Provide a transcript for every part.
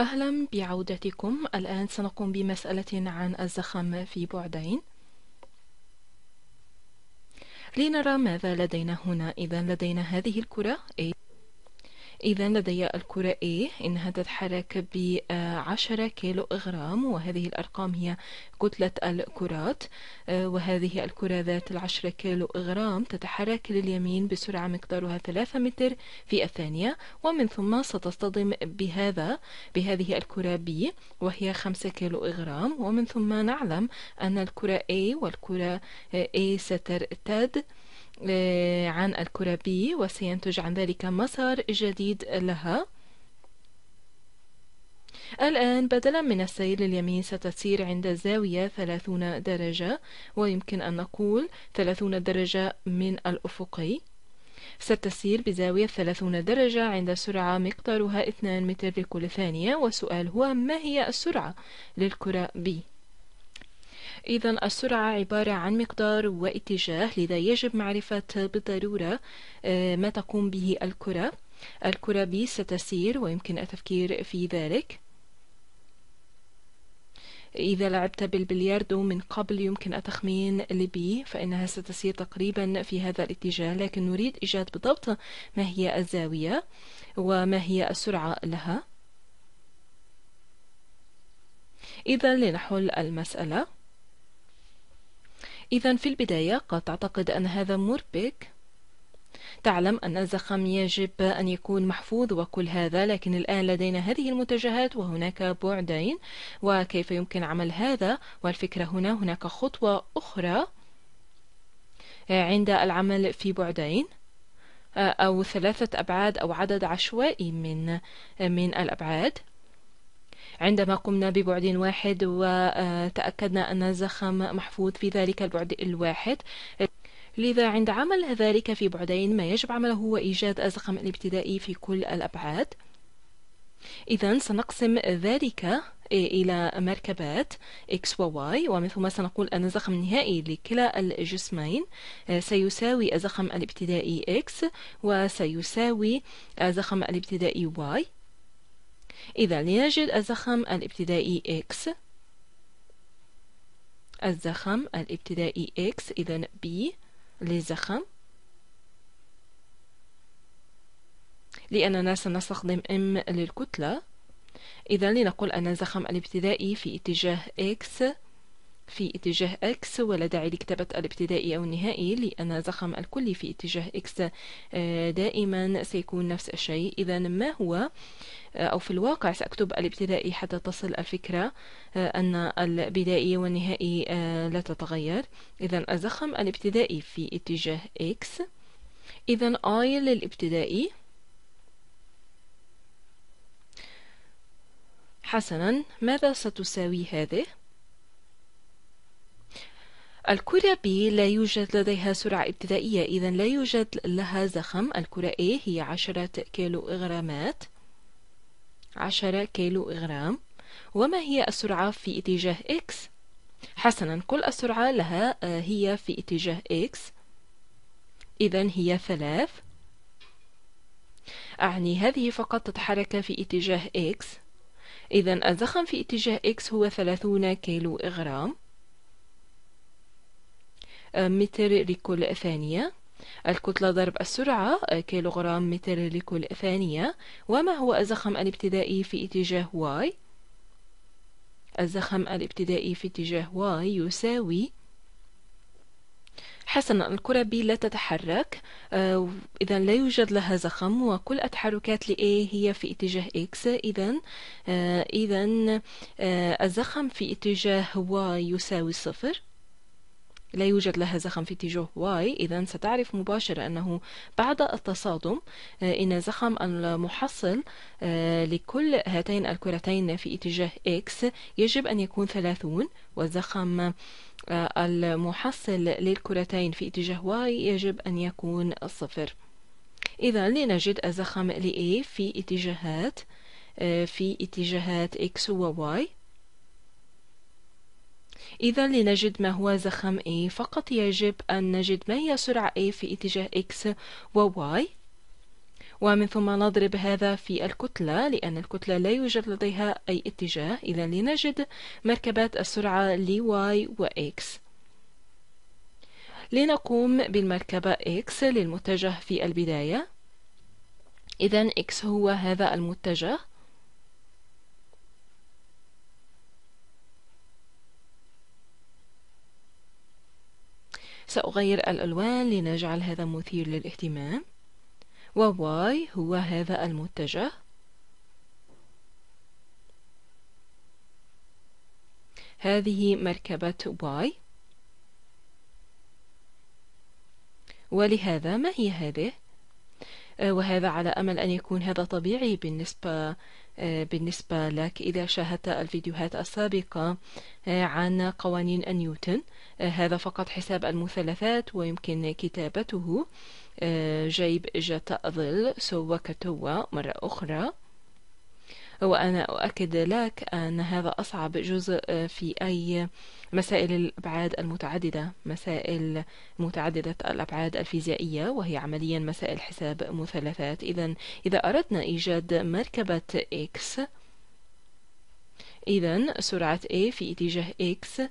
أهلا بعودتكم الآن سنقوم بمسألة عن الزخم في بعدين لنرى ماذا لدينا هنا إذا لدينا هذه الكرة A إذا لدي الكرة A إنها تتحرك ب 10 كيلو غرام وهذه الأرقام هي كتلة الكرات آه، وهذه الكرة ذات العشرة كيلو غرام تتحرك لليمين بسرعة مقدارها 3 متر في الثانية ومن ثم ستصطدم بهذا بهذه الكرة B وهي 5 كيلو غرام ومن ثم نعلم أن الكرة A والكرة A سترتد آه، عن الكربي وسينتج عن ذلك مسار جديد لها الآن بدلا من السير لليمين ستسير عند الزاوية 30 درجة ويمكن أن نقول 30 درجة من الأفقي ستسير بزاوية 30 درجة عند سرعة مقدارها 2 متر لكل ثانية والسؤال هو ما هي السرعة للكرة B؟ إذا السرعة عبارة عن مقدار واتجاه لذا يجب معرفة بالضرورة آه، ما تقوم به الكرة الكرة بي ستسير ويمكن التفكير في ذلك إذا لعبت بالبلياردو من قبل يمكن التخمين لبي فإنها ستسير تقريبا في هذا الاتجاه لكن نريد إيجاد بالضبط ما هي الزاوية وما هي السرعة لها إذا لنحل المسألة إذا في البداية قد تعتقد أن هذا مربك تعلم أن الزخم يجب أن يكون محفوظ وكل هذا لكن الآن لدينا هذه المتجهات وهناك بعدين وكيف يمكن عمل هذا والفكرة هنا هناك خطوة أخرى عند العمل في بعدين أو ثلاثة أبعاد أو عدد عشوائي من من الأبعاد عندما قمنا ببعد واحد وتأكدنا أن الزخم محفوظ في ذلك البعد الواحد لذا عند عمل ذلك في بعدين ما يجب عمله هو إيجاد الزخم الابتدائي في كل الأبعاد إذا سنقسم ذلك إلى مركبات X و Y ومن ثم سنقول أن الزخم النهائي لكلا الجسمين سيساوي الزخم الابتدائي X وسيساوي الزخم الابتدائي Y إذا لنجد الزخم الابتدائي x الزخم الابتدائي x إذا b للزخم لأننا سنستخدم m للكتلة إذا لنقول أن الزخم الابتدائي في اتجاه x في اتجاه اكس ولا داعي لكتابة الابتدائي أو النهائي لأن زخم الكل في اتجاه اكس آه، دائما سيكون نفس الشيء إذا ما هو آه، أو في الواقع سأكتب الابتدائي حتى تصل الفكرة آه، أن البدائي والنهائي لا تتغير إذا الزخم الابتدائي في اتجاه اكس إذا I للابتدائي حسنا ماذا ستساوي هذه؟ الكرة B لا يوجد لديها سرعة ابتدائية إذا لا يوجد لها زخم الكرة A هي عشرة كيلو إغرامات عشرة كيلو إغرام وما هي السرعة في اتجاه X؟ حسنا كل السرعة لها آه، هي في اتجاه X إذا هي ثلاث أعني هذه فقط تتحرك في اتجاه X إذا الزخم في اتجاه X هو ثلاثون كيلو إغرام متر لكل ثانية الكتلة ضرب السرعة آه، كيلوغرام متر لكل ثانية وما هو الزخم الابتدائي في اتجاه واي؟ الزخم الابتدائي في اتجاه واي يساوي حسنا الكرة بي لا تتحرك آه، إذا لا يوجد لها زخم وكل التحركات ل A هي في اتجاه X إذا آه، إذا الزخم في اتجاه Y يساوي صفر لا يوجد لها زخم في اتجاه واي إذا ستعرف مباشرة أنه بعد التصادم آه، إن زخم المحصل آه، لكل هاتين الكرتين في اتجاه إكس يجب أن يكون 30 وزخم آه، المحصل للكرتين في اتجاه واي يجب أن يكون صفر إذا لنجد الزخم لاي في اتجاهات في اتجاهات اكس وواي إذا لنجد ما هو زخم A فقط يجب أن نجد ما هي سرعة A في اتجاه X و Y ومن ثم نضرب هذا في الكتلة لأن الكتلة لا يوجد لديها أي اتجاه إذا لنجد مركبات السرعة ل y و x لنقوم بالمركبة x للمتجه في البداية إذا x هو هذا المتجه سأغير الألوان لنجعل هذا مثير للاهتمام وواي هو هذا المتجه هذه مركبة واي ولهذا ما هي هذه؟ آه، وهذا على أمل أن يكون هذا طبيعي بالنسبة آه، بالنسبة لك إذا شاهدت الفيديوهات السابقة آه، عن قوانين نيوتن هذا فقط حساب المثلثات ويمكن كتابته جيب جتأظل ظل سوى كتوى مرة أخرى وأنا أؤكد لك أن هذا أصعب جزء آه، في أي مسائل الأبعاد المتعددة مسائل متعددة الأبعاد الفيزيائية وهي عمليا مسائل حساب مثلثات إذا إذا أردنا إيجاد مركبة x إذا سرعة A في اتجاه x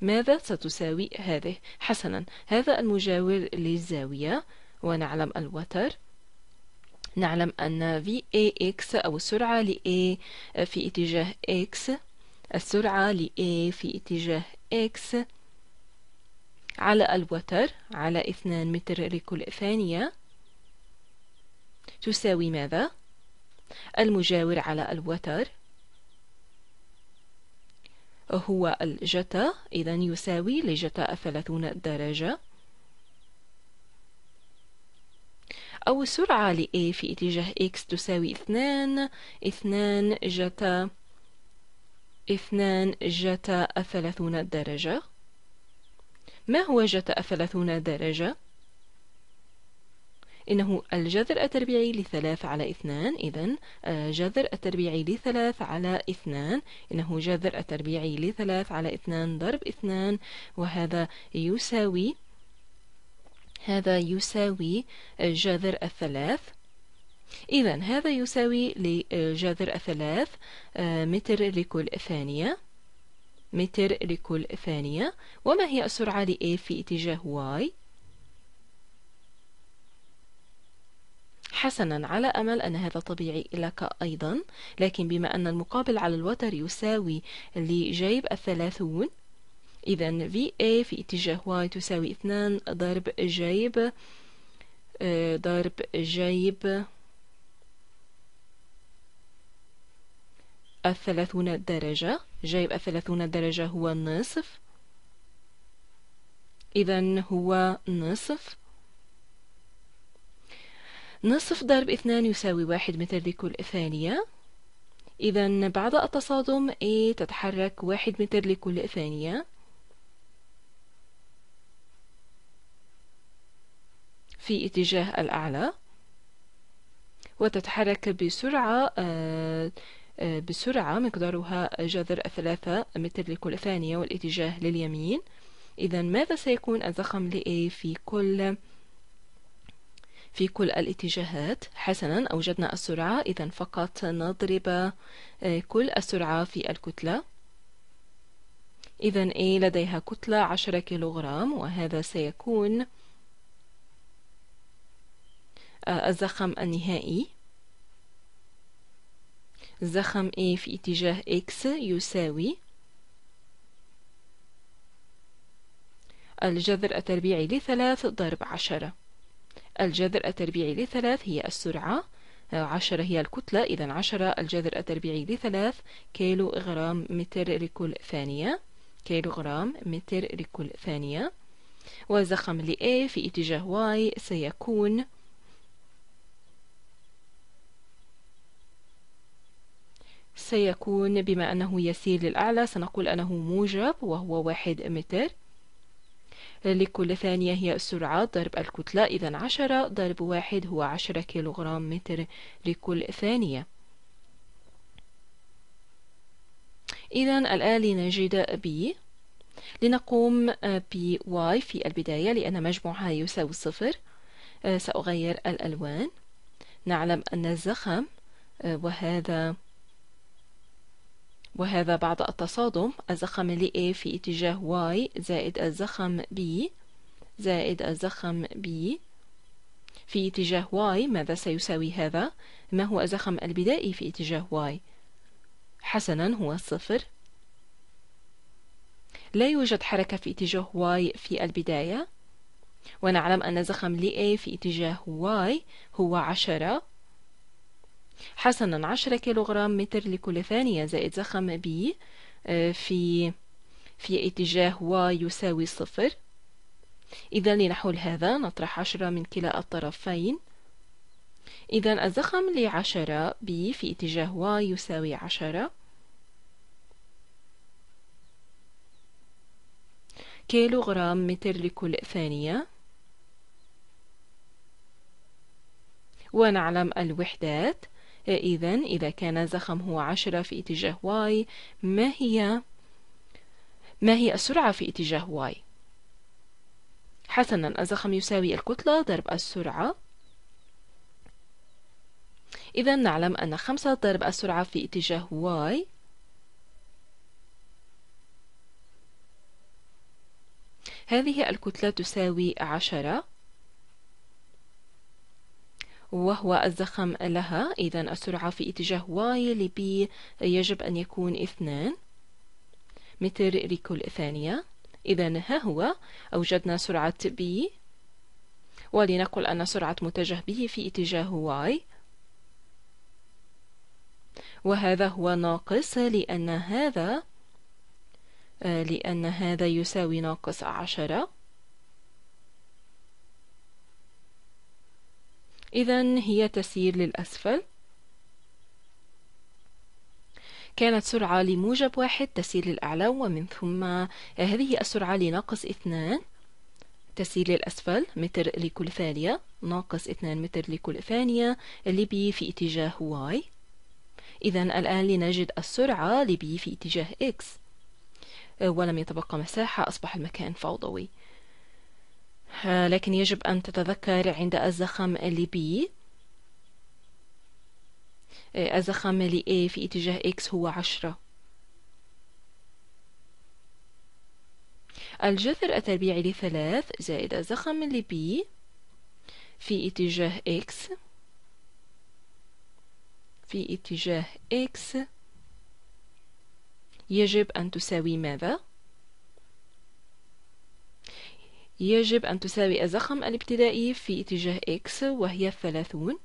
ماذا ستساوي هذه؟ حسنا هذا المجاور للزاوية ونعلم الوتر نعلم أن VAX أو السرعة ل A في اتجاه X السرعة ل A في اتجاه X على الوتر على 2 متر لكل ثانية تساوي ماذا؟ المجاور على الوتر هو الجتا إذا يساوي لجتا 30 درجة أو السرعة ل A في اتجاه X تساوي اثنان اثنان جتا اثنان جتا 30 درجة ما هو جتا 30 درجة؟ إنه الجذر التربيعي لثلاث على اثنان إذن جذر التربيعي لثلاث على اثنان إنه جذر التربيعي لثلاث على اثنان ضرب اثنان وهذا يساوي هذا يساوي جذر الثلاث إذا هذا يساوي لجذر الثلاث آه، متر لكل ثانية متر لكل ثانية وما هي السرعة لـ A في اتجاه Y؟ حسنا على أمل أن هذا طبيعي لك أيضا لكن بما أن المقابل على الوتر يساوي لجيب الثلاثون إذا في في اتجاه Y تساوي اثنان ضرب جيب آه، ضرب جيب الثلاثون درجة جيب الثلاثون درجة هو النصف إذا هو نصف نصف ضرب اثنان يساوي واحد متر لكل ثانية إذا بعد التصادم A تتحرك واحد متر لكل ثانية في اتجاه الأعلى وتتحرك بسرعة آه، آه، بسرعة مقدارها جذر ثلاثة متر لكل ثانية والاتجاه لليمين إذا ماذا سيكون الزخم لـ A في كل في كل الاتجاهات حسنا أوجدنا السرعة إذا فقط نضرب آه، كل السرعة في الكتلة إذا A لديها كتلة عشرة كيلوغرام وهذا سيكون آه، الزخم النهائي زخم A في اتجاه X يساوي الجذر التربيعي لثلاث ضرب عشرة الجذر التربيعي لثلاث هي السرعة آه، عشرة هي الكتلة إذا عشرة الجذر التربيعي لثلاث كيلو غرام متر لكل ثانية كيلو غرام متر لكل ثانية وزخم ل A في اتجاه Y سيكون سيكون بما أنه يسير للأعلى سنقول أنه موجب وهو واحد متر لكل ثانية هي السرعة ضرب الكتلة إذا عشرة ضرب واحد هو عشرة كيلوغرام متر لكل ثانية إذا الآن لنجد B لنقوم ب y في البداية لأن مجموعها يساوي صفر سأغير الألوان نعلم أن الزخم آه، وهذا وهذا بعد التصادم الزخم ل A في اتجاه Y زائد الزخم B زائد الزخم B في اتجاه Y ماذا سيساوي هذا؟ ما هو الزخم البدائي في اتجاه Y؟ حسنا هو الصفر لا يوجد حركة في اتجاه Y في البداية ونعلم أن زخم لـ A في اتجاه Y هو عشرة حسنا عشرة كيلوغرام متر لكل ثانية زائد زخم بي آه، في في اتجاه واي يساوي صفر إذا لنحو هذا نطرح عشرة من كلا الطرفين إذا الزخم لعشرة ب في اتجاه واي يساوي عشرة كيلوغرام متر لكل ثانية ونعلم الوحدات إذا إذا كان زخم هو عشرة في اتجاه واي ما هي ما هي السرعة في اتجاه واي؟ حسنا الزخم يساوي الكتلة ضرب السرعة إذا نعلم أن خمسة ضرب السرعة في اتجاه واي هذه الكتلة تساوي عشرة وهو الزخم لها إذا السرعة في اتجاه y لبي يجب أن يكون اثنان متر لكل ثانية إذا ها هو أوجدنا سرعة بي ولنقل أن سرعة متجه به في اتجاه y وهذا هو ناقص لأن هذا آه، لأن هذا يساوي ناقص عشرة إذا هي تسير للأسفل كانت سرعة لموجب واحد تسير للأعلى ومن ثم هذه السرعة لناقص اثنان تسير للأسفل متر لكل ثانية ناقص اثنان متر لكل ثانية اللي بي في اتجاه واي إذا الآن لنجد السرعة لبي في اتجاه إكس آه، ولم يتبقى مساحة أصبح المكان فوضوي آه، لكن يجب أن تتذكر عند الزخم بي آه، الزخم A في اتجاه X هو عشرة الجذر التربيعي لثلاث زائد الزخم بي في اتجاه X في اتجاه X يجب أن تساوي ماذا؟ يجب أن تساوي الزخم الابتدائي في اتجاه x وهي 30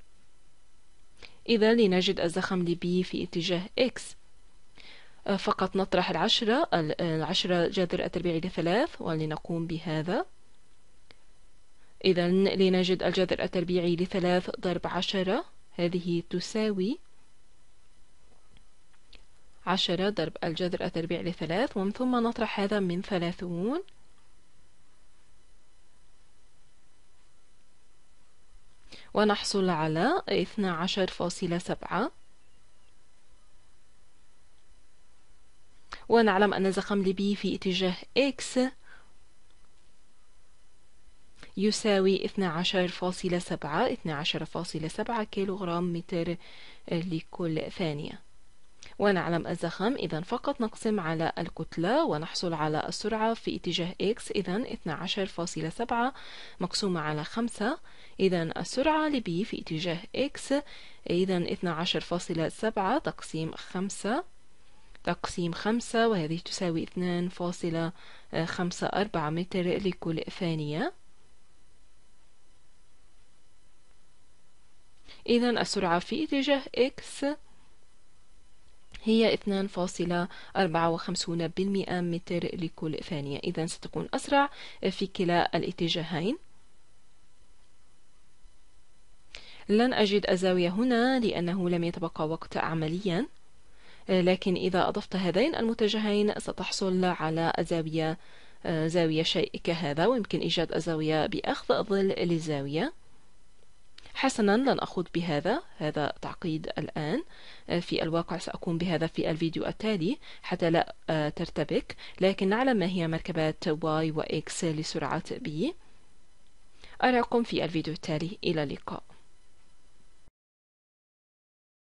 إذا لنجد الزخم b في اتجاه x آه، فقط نطرح العشرة العشرة جذر التربيعي لثلاث ولنقوم بهذا إذا لنجد الجذر التربيعي لثلاث ضرب عشرة هذه تساوي عشرة ضرب الجذر التربيعي لثلاث ومن ثم نطرح هذا من ثلاثون ونحصل على 12.7 ونعلم أن زخم ليبي في اتجاه X يساوي 12.7 12.7 كيلوغرام متر لكل ثانية ونعلم الزخم إذا فقط نقسم على الكتلة ونحصل على السرعة في اتجاه x إذا 12.7 مقسومة على 5 إذا السرعة لb في اتجاه x إذا 12.7 تقسيم 5 تقسيم 5 وهذه تساوي 2.54 متر لكل ثانية إذا السرعة في اتجاه x هي 2.54% متر لكل ثانية إذا ستكون أسرع في كلا الاتجاهين لن أجد الزاوية هنا لأنه لم يتبقى وقت عمليا لكن إذا أضفت هذين المتجهين ستحصل على زاوية زاوية شيء كهذا ويمكن إيجاد الزاوية بأخذ ظل للزاوية حسنا لن أخوض بهذا هذا تعقيد الآن في الواقع سأقوم بهذا في الفيديو التالي حتى لا آه، ترتبك لكن نعلم ما هي مركبات y و x لسرعة b أراكم في الفيديو التالي إلى اللقاء